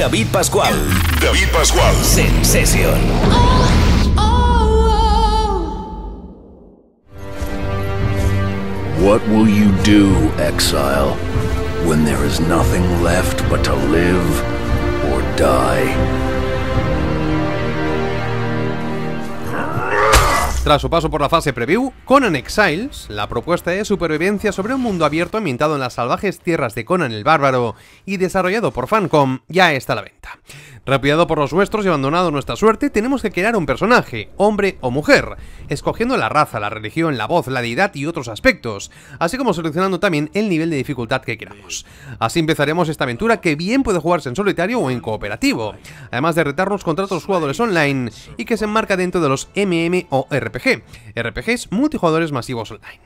David Pascual. David Pascual. Sensation. Oh, oh, oh. What will you do, exile, when there is nothing left but to live or die? Tras su paso por la fase preview, Conan Exiles, la propuesta de supervivencia sobre un mundo abierto ambientado en las salvajes tierras de Conan el Bárbaro y desarrollado por Fancom, ya está a la venta. Repudiado por los nuestros y abandonado nuestra suerte, tenemos que crear un personaje, hombre o mujer, escogiendo la raza, la religión, la voz, la deidad y otros aspectos, así como seleccionando también el nivel de dificultad que queramos. Así empezaremos esta aventura que bien puede jugarse en solitario o en cooperativo, además de retarnos contra otros jugadores online y que se enmarca dentro de los MMORPG RPG, RPGs multijugadores masivos online.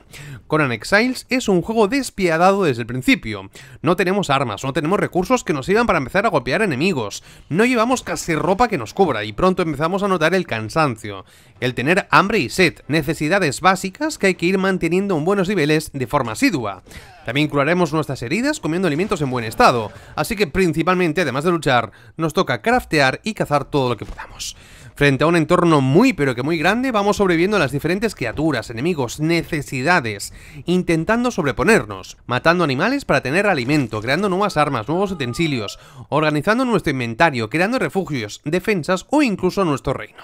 Conan Exiles es un juego despiadado desde el principio. No tenemos armas, no tenemos recursos que nos sirvan para empezar a golpear enemigos, no llevamos casi ropa que nos cubra y pronto empezamos a notar el cansancio, el tener hambre y sed, necesidades básicas que hay que ir manteniendo en buenos niveles de forma asidua. También curaremos nuestras heridas comiendo alimentos en buen estado, así que principalmente, además de luchar, nos toca craftear y cazar todo lo que podamos. Frente a un entorno muy pero que muy grande, vamos sobreviviendo a las diferentes criaturas, enemigos, necesidades, intentando sobreponernos, matando animales para tener alimento, creando nuevas armas, nuevos utensilios, organizando nuestro inventario, creando refugios, defensas o incluso nuestro reino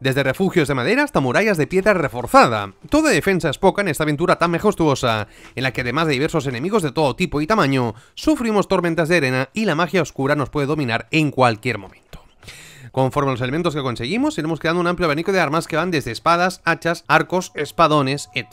desde refugios de madera hasta murallas de piedra reforzada. Toda defensa es poca en esta aventura tan majestuosa, en la que además de diversos enemigos de todo tipo y tamaño, sufrimos tormentas de arena y la magia oscura nos puede dominar en cualquier momento. Conforme a los elementos que conseguimos, iremos creando un amplio abanico de armas que van desde espadas, hachas, arcos, espadones, etc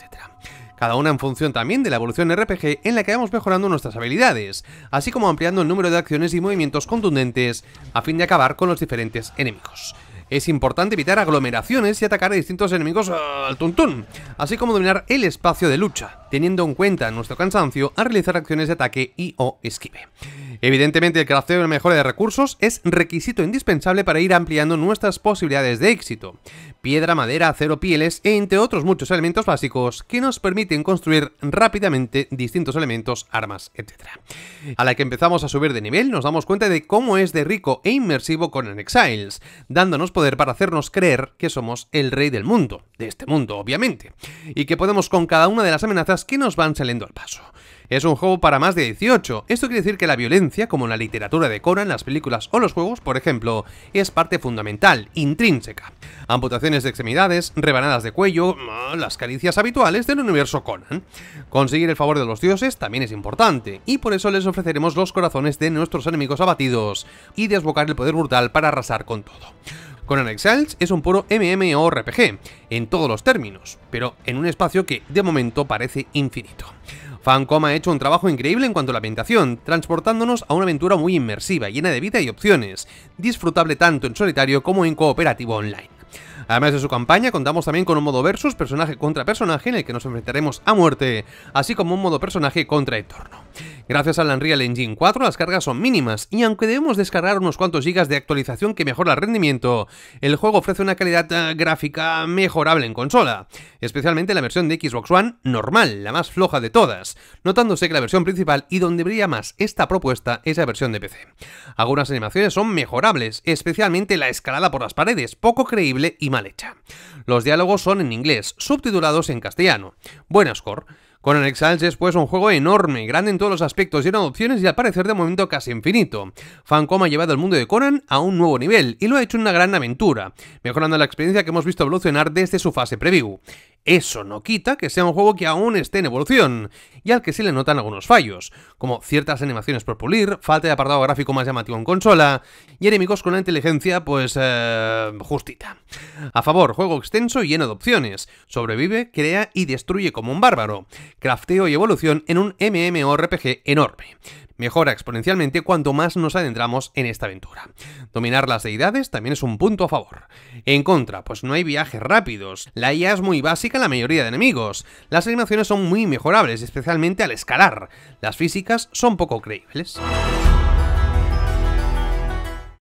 cada una en función también de la evolución RPG en la que vamos mejorando nuestras habilidades, así como ampliando el número de acciones y movimientos contundentes a fin de acabar con los diferentes enemigos. Es importante evitar aglomeraciones y atacar a distintos enemigos al tuntún, así como dominar el espacio de lucha teniendo en cuenta nuestro cansancio a realizar acciones de ataque y o esquive. Evidentemente el crafteo de mejora de recursos es requisito indispensable para ir ampliando nuestras posibilidades de éxito. Piedra, madera, acero, pieles, entre otros muchos elementos básicos que nos permiten construir rápidamente distintos elementos, armas, etc. A la que empezamos a subir de nivel nos damos cuenta de cómo es de rico e inmersivo con el Exiles, dándonos poder para hacernos creer que somos el rey del mundo, de este mundo obviamente, y que podemos con cada una de las amenazas que nos van saliendo al paso. Es un juego para más de 18. Esto quiere decir que la violencia, como en la literatura de Conan, las películas o los juegos, por ejemplo, es parte fundamental, intrínseca. Amputaciones de extremidades, rebanadas de cuello, ah, las caricias habituales del universo Conan. Conseguir el favor de los dioses también es importante, y por eso les ofreceremos los corazones de nuestros enemigos abatidos y desbocar el poder brutal para arrasar con todo. Conan Exiles es un puro MMORPG, en todos los términos, pero en un espacio que de momento parece infinito. Fancom ha hecho un trabajo increíble en cuanto a la ambientación, transportándonos a una aventura muy inmersiva, llena de vida y opciones, disfrutable tanto en solitario como en cooperativo online. Además de su campaña, contamos también con un modo versus personaje contra personaje en el que nos enfrentaremos a muerte, así como un modo personaje contra entorno. Gracias al Unreal Engine 4 las cargas son mínimas y aunque debemos descargar unos cuantos gigas de actualización que mejora el rendimiento, el juego ofrece una calidad eh, gráfica mejorable en consola, especialmente la versión de Xbox One normal, la más floja de todas, notándose que la versión principal y donde brilla más esta propuesta es la versión de PC. Algunas animaciones son mejorables, especialmente la escalada por las paredes, poco creíble y mal hecha. Los diálogos son en inglés, subtitulados en castellano. Buenas, score. Conan es, pues un juego enorme, grande en todos los aspectos, lleno de opciones y al parecer de momento casi infinito. Fancom ha llevado el mundo de Conan a un nuevo nivel y lo ha hecho una gran aventura, mejorando la experiencia que hemos visto evolucionar desde su fase preview. Eso no quita que sea un juego que aún esté en evolución, y al que se le notan algunos fallos, como ciertas animaciones por pulir, falta de apartado gráfico más llamativo en consola, y enemigos con una inteligencia, pues, eh, justita. A favor, juego extenso y lleno de opciones, sobrevive, crea y destruye como un bárbaro, crafteo y evolución en un MMORPG enorme mejora exponencialmente cuanto más nos adentramos en esta aventura. Dominar las deidades también es un punto a favor. En contra, pues no hay viajes rápidos, la IA es muy básica en la mayoría de enemigos, las animaciones son muy mejorables, especialmente al escalar, las físicas son poco creíbles.